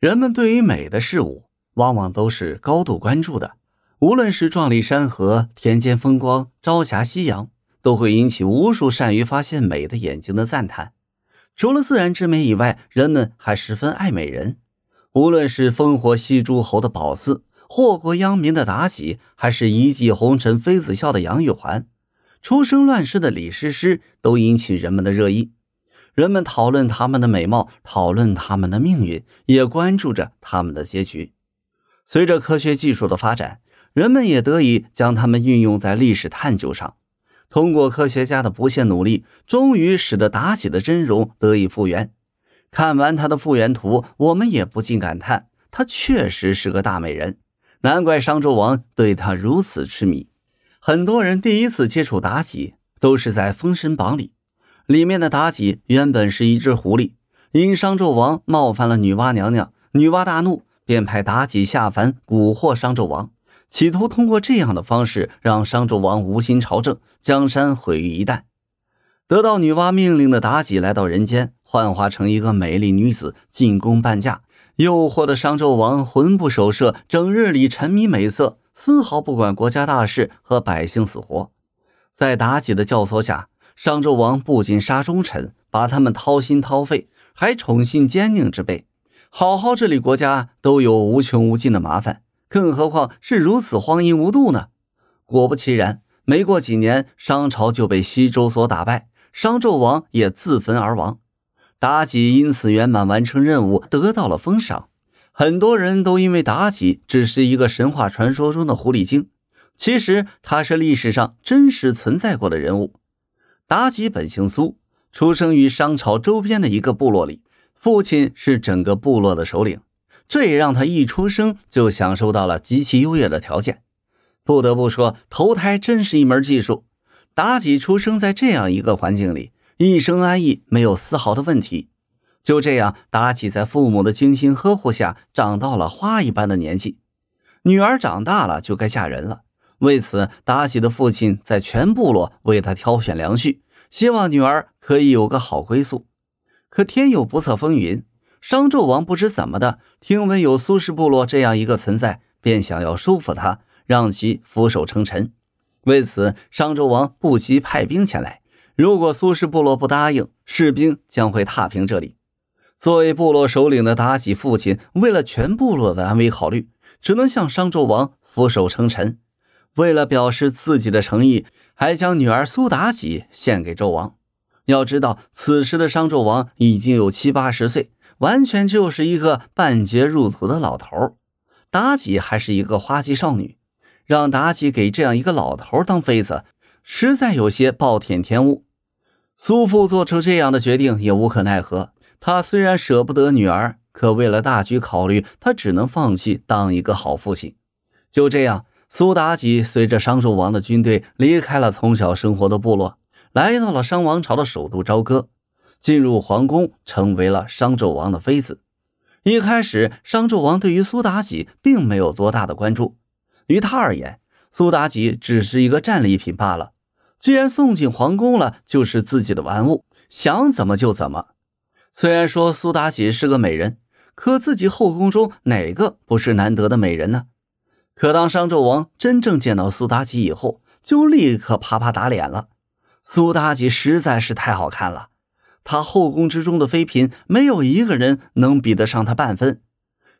人们对于美的事物往往都是高度关注的，无论是壮丽山河、田间风光、朝霞夕阳，都会引起无数善于发现美的眼睛的赞叹。除了自然之美以外，人们还十分爱美人。无论是烽火戏诸侯的褒姒、祸国殃民的妲己，还是一骑红尘妃子笑的杨玉环、出生乱世的李师师，都引起人们的热议。人们讨论他们的美貌，讨论他们的命运，也关注着他们的结局。随着科学技术的发展，人们也得以将他们运用在历史探究上。通过科学家的不懈努力，终于使得妲己的真容得以复原。看完她的复原图，我们也不禁感叹，她确实是个大美人，难怪商纣王对她如此痴迷。很多人第一次接触妲己，都是在《封神榜》里。里面的妲己原本是一只狐狸，因商纣王冒犯了女娲娘娘，女娲大怒，便派妲己下凡蛊惑商纣王，企图通过这样的方式让商纣王无心朝政，江山毁于一旦。得到女娲命令的妲己来到人间，幻化成一个美丽女子进宫伴驾，诱惑的商纣王魂不守舍，整日里沉迷美色，丝毫不管国家大事和百姓死活，在妲己的教唆下。商纣王不仅杀忠臣，把他们掏心掏肺，还宠信奸佞之辈。好好治理国家都有无穷无尽的麻烦，更何况是如此荒淫无度呢？果不其然，没过几年，商朝就被西周所打败，商纣王也自焚而亡。妲己因此圆满完成任务，得到了封赏。很多人都因为妲己只是一个神话传说中的狐狸精，其实她是历史上真实存在过的人物。妲己本姓苏，出生于商朝周边的一个部落里，父亲是整个部落的首领，这也让他一出生就享受到了极其优越的条件。不得不说，投胎真是一门技术。妲己出生在这样一个环境里，一生安逸，没有丝毫的问题。就这样，妲己在父母的精心呵护下长到了花一般的年纪。女儿长大了就该嫁人了，为此，妲己的父亲在全部落为她挑选良婿。希望女儿可以有个好归宿，可天有不测风云，商纣王不知怎么的听闻有苏氏部落这样一个存在，便想要收服他，让其俯首称臣。为此，商纣王不惜派兵前来。如果苏氏部落不答应，士兵将会踏平这里。作为部落首领的妲己父亲，为了全部落的安危考虑，只能向商纣王俯首称臣。为了表示自己的诚意，还将女儿苏妲己献给纣王。要知道，此时的商纣王已经有七八十岁，完全就是一个半截入土的老头妲己还是一个花季少女，让妲己给这样一个老头当妃子，实在有些暴殄天物。苏父做出这样的决定也无可奈何，他虽然舍不得女儿，可为了大局考虑，他只能放弃当一个好父亲。就这样。苏妲己随着商纣王的军队离开了从小生活的部落，来到了商王朝的首都朝歌，进入皇宫，成为了商纣王的妃子。一开始，商纣王对于苏妲己并没有多大的关注，于他而言，苏妲己只是一个战利品罢了。既然送进皇宫了，就是自己的玩物，想怎么就怎么。虽然说苏妲己是个美人，可自己后宫中哪个不是难得的美人呢？可当商纣王真正见到苏妲己以后，就立刻啪啪打脸了。苏妲己实在是太好看了，她后宫之中的妃嫔没有一个人能比得上她半分。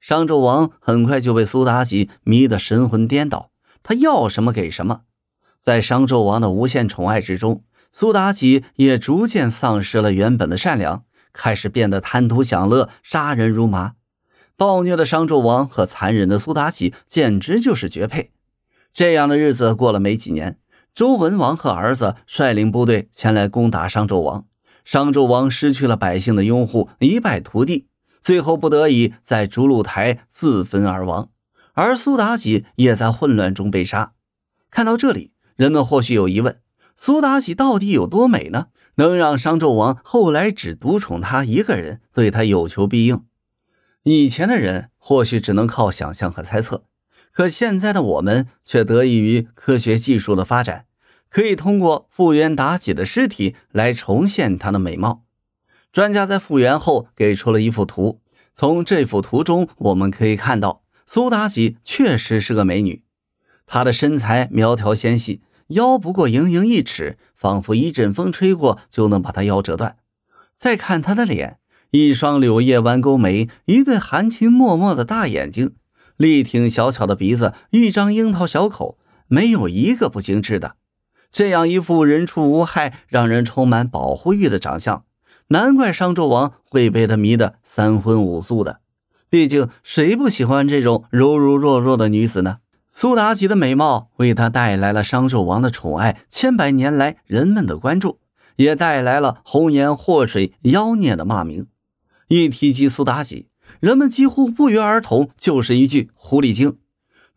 商纣王很快就被苏妲己迷得神魂颠倒，他要什么给什么。在商纣王的无限宠爱之中，苏妲己也逐渐丧失了原本的善良，开始变得贪图享乐、杀人如麻。暴虐的商纣王和残忍的苏妲己简直就是绝配。这样的日子过了没几年，周文王和儿子率领部队前来攻打商纣王，商纣王失去了百姓的拥护，一败涂地，最后不得已在逐鹿台自焚而亡。而苏妲己也在混乱中被杀。看到这里，人们或许有疑问：苏妲己到底有多美呢？能让商纣王后来只独宠她一个人，对她有求必应？以前的人或许只能靠想象和猜测，可现在的我们却得益于科学技术的发展，可以通过复原妲己的尸体来重现她的美貌。专家在复原后给出了一幅图，从这幅图中我们可以看到，苏妲己确实是个美女，她的身材苗条纤细，腰不过盈盈一尺，仿佛一阵风吹过就能把她腰折断。再看她的脸。一双柳叶弯钩眉，一对含情脉脉的大眼睛，立挺小巧的鼻子，一张樱桃小口，没有一个不精致的。这样一副人畜无害、让人充满保护欲的长相，难怪商纣王会被她迷得三荤五素的。毕竟谁不喜欢这种柔柔弱弱的女子呢？苏妲己的美貌为她带来了商纣王的宠爱，千百年来人们的关注，也带来了红颜祸水、妖孽的骂名。一提及苏妲己，人们几乎不约而同就是一句“狐狸精”。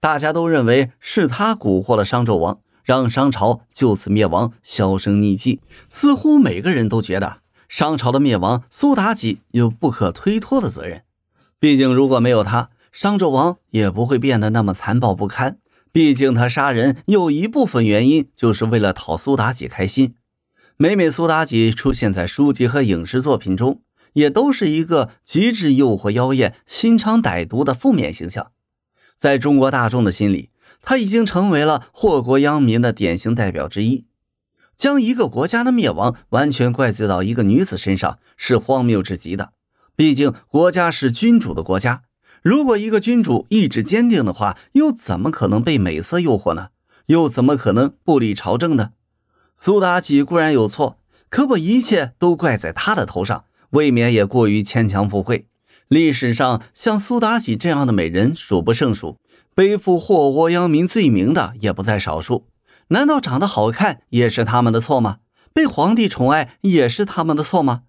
大家都认为是她蛊惑了商纣王，让商朝就此灭亡、销声匿迹。似乎每个人都觉得商朝的灭亡，苏妲己有不可推脱的责任。毕竟，如果没有她，商纣王也不会变得那么残暴不堪。毕竟，他杀人有一部分原因就是为了讨苏妲己开心。每每苏妲己出现在书籍和影视作品中。也都是一个极致诱惑、妖艳、心肠歹毒的负面形象，在中国大众的心里，他已经成为了祸国殃民的典型代表之一。将一个国家的灭亡完全怪罪到一个女子身上是荒谬至极的。毕竟，国家是君主的国家，如果一个君主意志坚定的话，又怎么可能被美色诱惑呢？又怎么可能不理朝政呢？苏妲己固然有错，可把一切都怪在她的头上。未免也过于牵强附会。历史上像苏妲己这样的美人数不胜数，背负祸国殃民罪名的也不在少数。难道长得好看也是他们的错吗？被皇帝宠爱也是他们的错吗？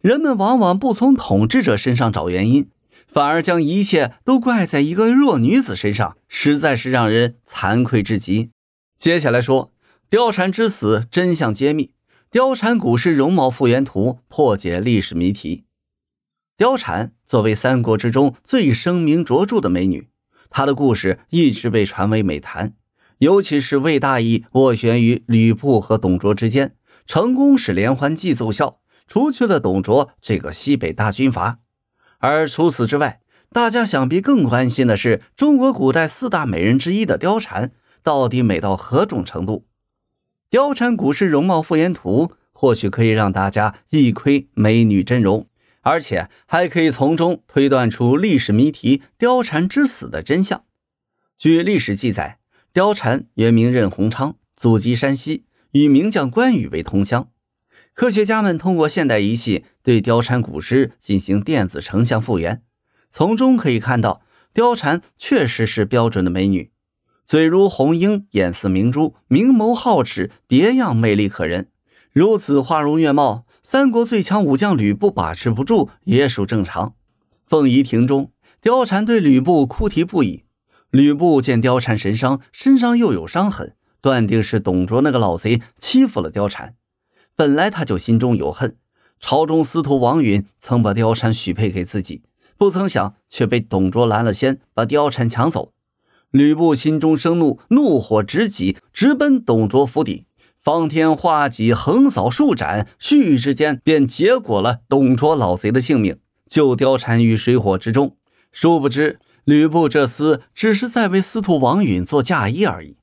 人们往往不从统治者身上找原因，反而将一切都怪在一个弱女子身上，实在是让人惭愧至极。接下来说貂蝉之死真相揭秘。貂蝉古诗容貌复原图，破解历史谜题。貂蝉作为三国之中最声名卓著的美女，她的故事一直被传为美谈。尤其是魏大义斡旋于吕布和董卓之间，成功使连环计奏效，除去了董卓这个西北大军阀。而除此之外，大家想必更关心的是，中国古代四大美人之一的貂蝉，到底美到何种程度？貂蝉古尸容貌复原图，或许可以让大家一窥美女真容，而且还可以从中推断出历史谜题——貂蝉之死的真相。据历史记载，貂蝉原名任鸿昌，祖籍山西，与名将关羽为同乡。科学家们通过现代仪器对貂蝉古尸进行电子成像复原，从中可以看到，貂蝉确实是标准的美女。嘴如红缨，眼似明珠，明眸皓齿，别样魅力可人。如此花容月貌，三国最强武将吕布把持不住，也属正常。凤仪亭中，貂蝉对吕布哭啼不已。吕布见貂蝉神伤，身上又有伤痕，断定是董卓那个老贼欺负了貂蝉。本来他就心中有恨，朝中司徒王允曾把貂蝉许配给自己，不曾想却被董卓拦了先，把貂蝉抢走。吕布心中生怒，怒火直起，直奔董卓府邸，方天画戟横扫数斩，须臾之间便结果了董卓老贼的性命，救貂蝉于水火之中。殊不知，吕布这厮只是在为司徒王允做嫁衣而已。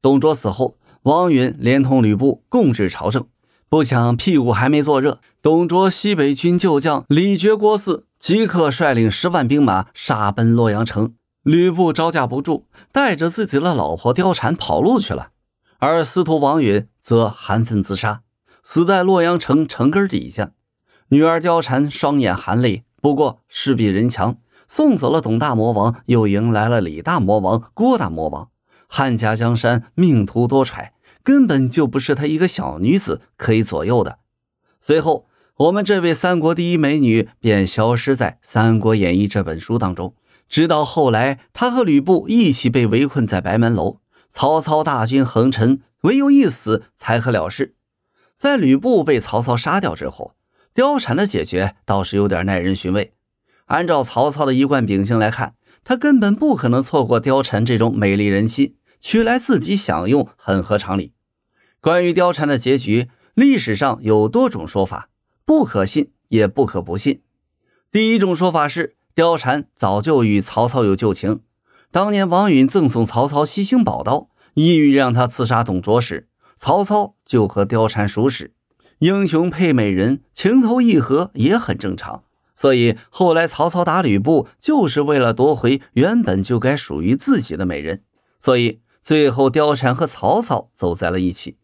董卓死后，王允连同吕布共治朝政，不想屁股还没坐热，董卓西北军旧将李傕、郭汜即刻率领十万兵马杀奔洛阳城。吕布招架不住，带着自己的老婆貂蝉跑路去了，而司徒王允则含恨自杀，死在洛阳城城根底下。女儿貂蝉双眼含泪，不过势比人强，送走了董大魔王，又迎来了李大魔王、郭大魔王。汉家江山命途多舛，根本就不是她一个小女子可以左右的。随后，我们这位三国第一美女便消失在《三国演义》这本书当中。直到后来，他和吕布一起被围困在白门楼，曹操大军横陈，唯有一死才可了事。在吕布被曹操杀掉之后，貂蝉的解决倒是有点耐人寻味。按照曹操的一贯秉性来看，他根本不可能错过貂蝉这种美丽人心，娶来自己享用，很合常理。关于貂蝉的结局，历史上有多种说法，不可信也不可不信。第一种说法是。貂蝉早就与曹操有旧情，当年王允赠送曹操七星宝刀，意欲让他刺杀董卓时，曹操就和貂蝉熟识。英雄配美人，情投意合也很正常。所以后来曹操打吕布，就是为了夺回原本就该属于自己的美人。所以最后貂蝉和曹操走在了一起。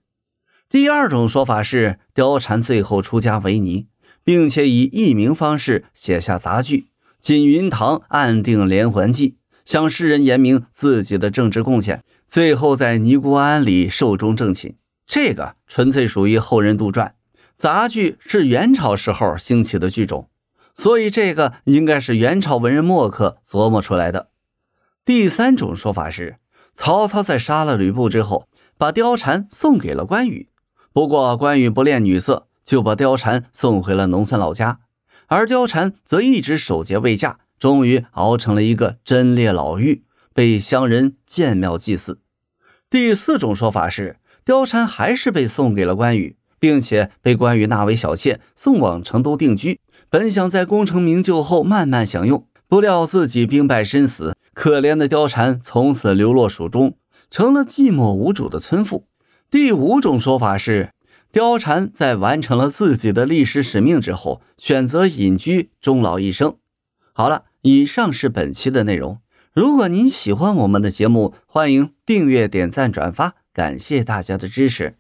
第二种说法是，貂蝉最后出家为尼，并且以艺名方式写下杂剧。锦云堂暗定连环计，向世人言明自己的政治贡献，最后在尼姑庵里寿终正寝。这个纯粹属于后人杜撰。杂剧是元朝时候兴起的剧种，所以这个应该是元朝文人墨客琢磨出来的。第三种说法是，曹操在杀了吕布之后，把貂蝉送给了关羽，不过关羽不恋女色，就把貂蝉送回了农村老家。而貂蝉则一直守节未嫁，终于熬成了一个贞烈老妪，被乡人建庙祭祀。第四种说法是，貂蝉还是被送给了关羽，并且被关羽纳为小妾，送往成都定居。本想在功成名就后慢慢享用，不料自己兵败身死，可怜的貂蝉从此流落蜀中，成了寂寞无主的村妇。第五种说法是。貂蝉在完成了自己的历史使命之后，选择隐居终老一生。好了，以上是本期的内容。如果您喜欢我们的节目，欢迎订阅、点赞、转发，感谢大家的支持。